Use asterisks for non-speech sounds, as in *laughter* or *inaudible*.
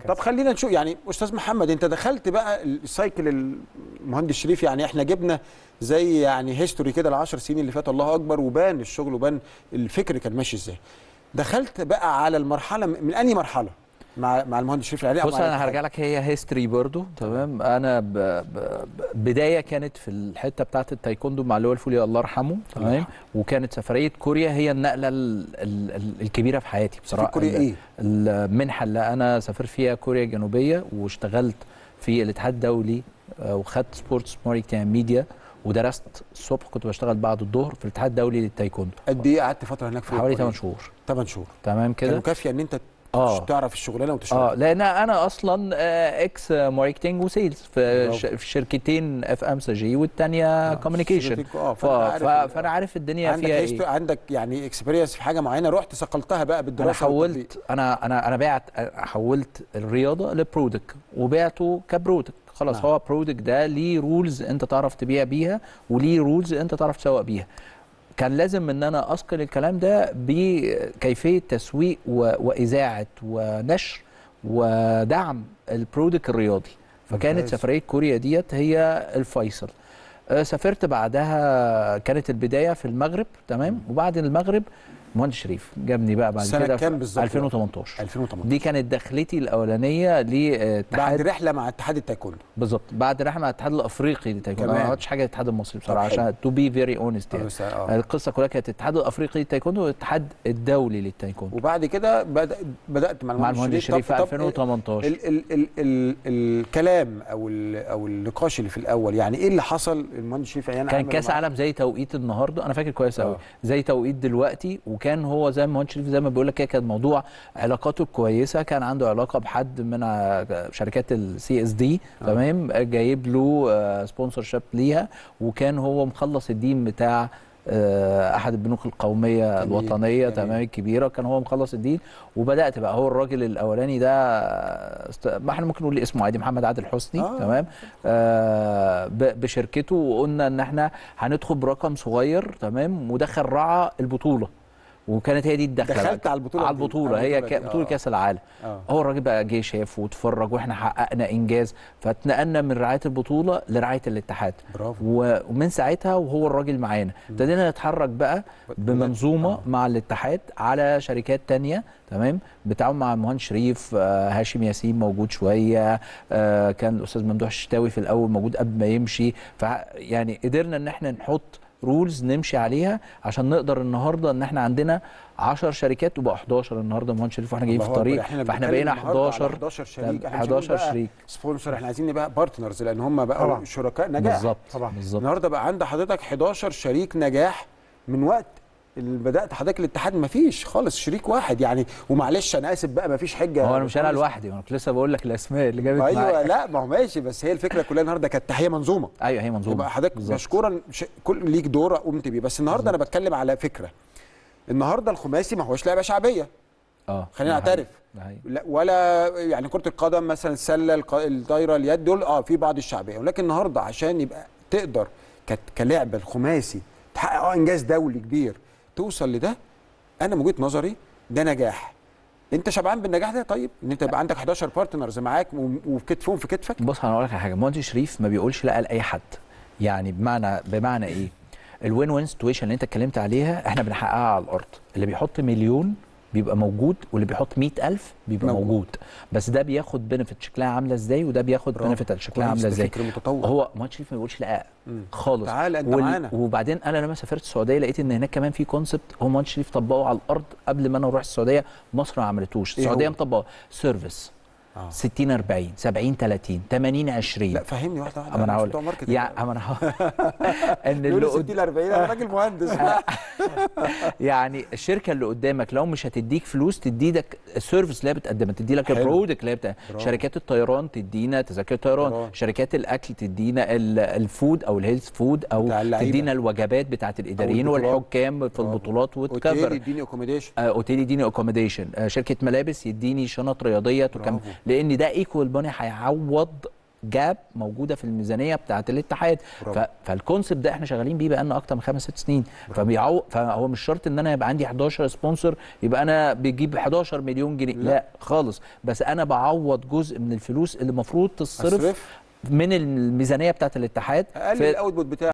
طيب طب خلينا نشوف يعني استاذ محمد انت دخلت بقى السايكل المهندس شريف يعني احنا جبنا زي يعني هيستوري كده ال 10 سنين اللي فاتوا الله اكبر وبان الشغل وبان الفكر كان ماشي ازاي دخلت بقى على المرحله من انهي مرحله مع مع المهندس شريف العلي بص انا هرجع لك هي هيستوري برضو تمام انا ب... ب... بدايه كانت في الحته بتاعه التايكوندو مع اللواء الفولي الله يرحمه تمام وكانت سفريه كوريا هي النقله ال... ال... الكبيره في حياتي بصراحه كوريا ايه؟ المنحه اللي انا سافرت فيها كوريا الجنوبيه واشتغلت في الاتحاد الدولي آه، وخدت سبورتس ماركتنج ميديا ودرست الصبح كنت بشتغل بعد الظهر في الاتحاد الدولي للتايكوندو قد ايه قعدت فتره هناك في حوالي 8 شهور 8 شهور تمام كده كانوا كافيه ان انت آه. تعرف الشغلانه وتشتغل اه لان انا اصلا اكس ماركتنج وسيلز في, ش... في شركتين اف ام سي جي والثانيه كوميونيكيشن آه. ف... ف... فانا عارف الدنيا عندك فيها ايه عندك يعني اكسبيرينس في حاجه معينه رحت صقلتها بقى بالدراسه انا حولت انا انا انا بعت حولت الرياضه لبرودكت وبعته كبرودكت خلاص نعم. هو برودكت ده ليه رولز انت تعرف تبيع بيها وليه رولز انت تعرف تسوق بيها كان لازم ان انا اثقل الكلام ده بكيفيه تسويق واذاعه ونشر ودعم البرودكت الرياضي فكانت سفريه كوريا ديت هي الفيصل آه، سافرت بعدها كانت البدايه في المغرب تمام وبعد المغرب مهندس شريف جابني بقى بعد سنة كده كام بالظبط 2018 2018 دي كانت دخلتي الاولانيه لاتحاد بعد رحله مع اتحاد التايكوندو بالظبط بعد رحله مع الاتحاد الافريقي للتايكوندو انا ما عملتش حاجه للاتحاد المصري بصراحه عشان تو بي فيري اونست يعني آه. القصه كلها كانت الاتحاد الافريقي للتايكوندو والاتحاد الدولي للتايكوندو وبعد كده بدات مع المهندس شريف في 2018 ال ال ال ال الكلام او ال او النقاش اللي في الاول يعني ايه اللي حصل المهندس شريف عيان كان كاس عالم زي توقيت النهارده انا فاكر كويس قوي آه. زي توقيت دلوقتي كان هو زي ما شريف زي ما بيقول لك كده كان موضوع علاقاته كويسه كان عنده علاقه بحد من شركات السي اس آه. دي تمام جايب له سبونسر آه، شيب ليها وكان هو مخلص الدين بتاع آه، احد البنوك القوميه الوطنيه تمام الكبيره كان هو مخلص الدين وبدات بقى هو الراجل الاولاني ده ما احنا ممكن نقول اسمه عادي محمد عادل حسني آه. تمام آه بشركته وقلنا ان احنا هندخل برقم صغير تمام ودخل رعى البطوله وكانت هي دي الدخله دخلت على البطوله على البطوله هي ك... بطوله آه. كاس العالم آه. هو الراجل بقى جه شاف واتفرج واحنا حققنا انجاز فاتنقلنا من رعايه البطوله لرعايه الاتحاد برافو و... ومن ساعتها وهو الراجل معانا ابتدينا نتحرك بقى بمنظومه آه. مع الاتحاد على شركات تانية تمام بتعاون مع مهند شريف آه هاشم ياسين موجود شويه آه كان الاستاذ ممدوح الشتاوي في الاول موجود قبل ما يمشي ف يعني قدرنا ان احنا نحط رولز نمشي عليها عشان نقدر النهارده ان احنا عندنا 10 شركات وبقى 11 النهارده مهندس شريف واحنا جايين في الطريق فاحنا بقينا 11 11 شريك 11 شريك سبونسر احنا عايزين نبقى بارتنرز لان هم بقوا شركاء نجاح بالظبط النهارده بقى عند حضرتك 11 شريك نجاح من وقت اللي بدات حضرتك الاتحاد ما فيش خالص شريك واحد يعني ومعلش انا اسف بقى ما فيش حجه هو انا مش انا لوحدي انا كنت لسه بقول لك الاسماء اللي جابت أيوة، معايا ايوه لا ما هو ماشي بس هي الفكره كلها النهارده كانت تحيه منظومه ايوه هي منظومه يبقى حضرتك مشكورا ش... كل ليك دور قمت بيه بس النهارده انا بتكلم على فكره النهارده الخماسي ما هوش لعبه شعبيه اه خلينا نعترف ولا يعني كره القدم مثلا السله الطايره اليد دول اه في بعض الشعبيه ولكن النهارده عشان يبقى تقدر كلعب الخماسي تحقق آه، انجاز دولي كبير توصل لده انا من وجهه نظري ده نجاح انت شبعان بالنجاح ده طيب ان انت يبقى عندك 11 بارتنرز معاك وكتفهم في كتفك بص انا اقول لك على حاجه مهندس شريف ما بيقولش لا لاي حد يعني بمعنى بمعنى ايه الوين وين سيتويشن اللي انت اتكلمت عليها احنا بنحققها على الارض اللي بيحط مليون بيبقى موجود واللي بيحط 100000 بيبقى موجود. موجود بس ده بياخد بنفيت شكلها عامله ازاي وده بياخد بنفيت شكلها عامله ازاي هو مهندس شريف ما بيقولش لا خالص تعال انت وال... معانا وبعدين انا لما سافرت السعوديه لقيت ان هناك كمان في كونسبت هو مهندس شريف طبقه على الارض قبل ما انا اروح السعوديه مصر ما عملتوش إيه السعوديه مطبقه سيرفيس 60 40 70 30 80 20 لا فهمني واحده واحده انا هقول يا اما انا *laughs* ان اللي 60 40 انا راجل مهندس *laughs* يعني الشركه اللي قدامك لو مش هتديك فلوس تديك سيرفيس اللي هي بتقدمها تدي لك البرودكت اللي هي بتقدمها شركات الطيران تدينا تذاكر الطيران شركات الاكل تدينا الفود او الهيلث فود او تدينا الوجبات بتاعه الاداريين والحكام في البطولات وتكفر اوتيل يديني اكوموديشن آه، اوتيل يديني اكوموديشن آه، شركه ملابس يديني شنط رياضيه تكمل لان ده ايكوال ماني هيعوض جاب موجوده في الميزانيه بتاعه الاتحاد فالكونسيبت ده احنا شغالين بيه بقالنا اكتر من خمس ست سنين فبيعو... فهو مش شرط ان انا يبقى عندي 11 سبونسر يبقى انا بيجيب 11 مليون جنيه لا, لا خالص بس انا بعوض جزء من الفلوس اللي المفروض تصرف أصرف. من الميزانيه بتاعه الاتحاد اقل في... الاوتبوت بتاعه